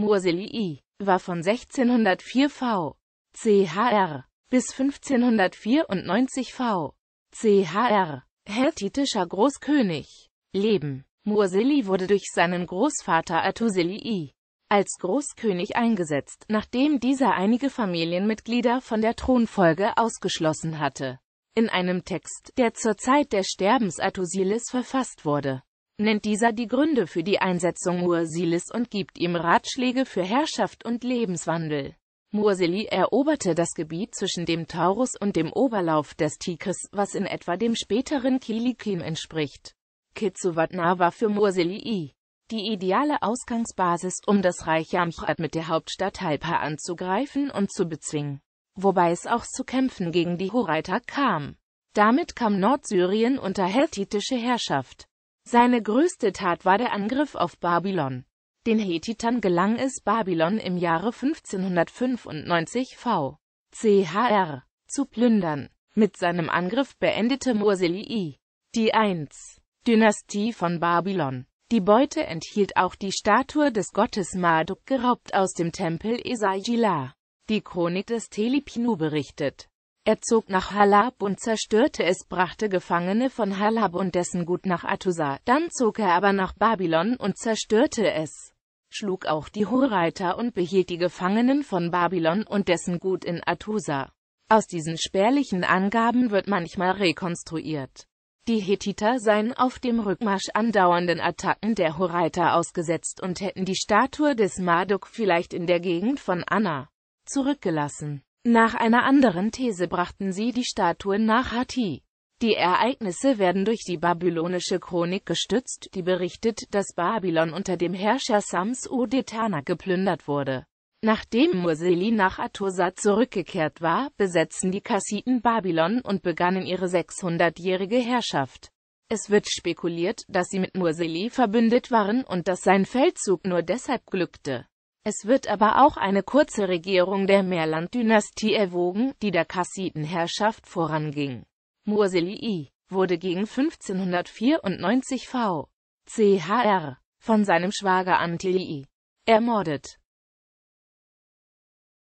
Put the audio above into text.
Murseli war von 1604 v. chr. bis 1594 v. chr. hethitischer Großkönig. Leben Mursili wurde durch seinen Großvater Atusili als Großkönig eingesetzt, nachdem dieser einige Familienmitglieder von der Thronfolge ausgeschlossen hatte. In einem Text, der zur Zeit des Sterbens Atusilis verfasst wurde, nennt dieser die Gründe für die Einsetzung Mursilis und gibt ihm Ratschläge für Herrschaft und Lebenswandel. Mursili eroberte das Gebiet zwischen dem Taurus und dem Oberlauf des Tigris, was in etwa dem späteren Kilikim entspricht. Kitsuvatna war für Mursili die ideale Ausgangsbasis, um das Reich Yamchat mit der Hauptstadt Halpa anzugreifen und zu bezwingen. Wobei es auch zu Kämpfen gegen die Hurreiter kam. Damit kam Nordsyrien unter hethitische Herrschaft. Seine größte Tat war der Angriff auf Babylon. Den Hethitern gelang es, Babylon im Jahre 1595 v. chr. zu plündern. Mit seinem Angriff beendete Mursili die 1. Dynastie von Babylon. Die Beute enthielt auch die Statue des Gottes Marduk geraubt aus dem Tempel Esajila. Die Chronik des Telipinu berichtet, er zog nach Halab und zerstörte es, brachte Gefangene von Halab und dessen Gut nach Atusa, dann zog er aber nach Babylon und zerstörte es, schlug auch die Horreiter und behielt die Gefangenen von Babylon und dessen Gut in Atusa. Aus diesen spärlichen Angaben wird manchmal rekonstruiert. Die Hethiter seien auf dem Rückmarsch andauernden Attacken der Horreiter ausgesetzt und hätten die Statue des Marduk vielleicht in der Gegend von Anna zurückgelassen. Nach einer anderen These brachten sie die Statuen nach Hatti. Die Ereignisse werden durch die babylonische Chronik gestützt, die berichtet, dass Babylon unter dem Herrscher Sams Udetana geplündert wurde. Nachdem Murseli nach Atosa zurückgekehrt war, besetzten die Kassiten Babylon und begannen ihre 600-jährige Herrschaft. Es wird spekuliert, dass sie mit Murseli verbündet waren und dass sein Feldzug nur deshalb glückte. Es wird aber auch eine kurze Regierung der Merland-Dynastie erwogen, die der Kassitenherrschaft voranging. Mursili wurde gegen 1594 v. chr. von seinem Schwager Antilii ermordet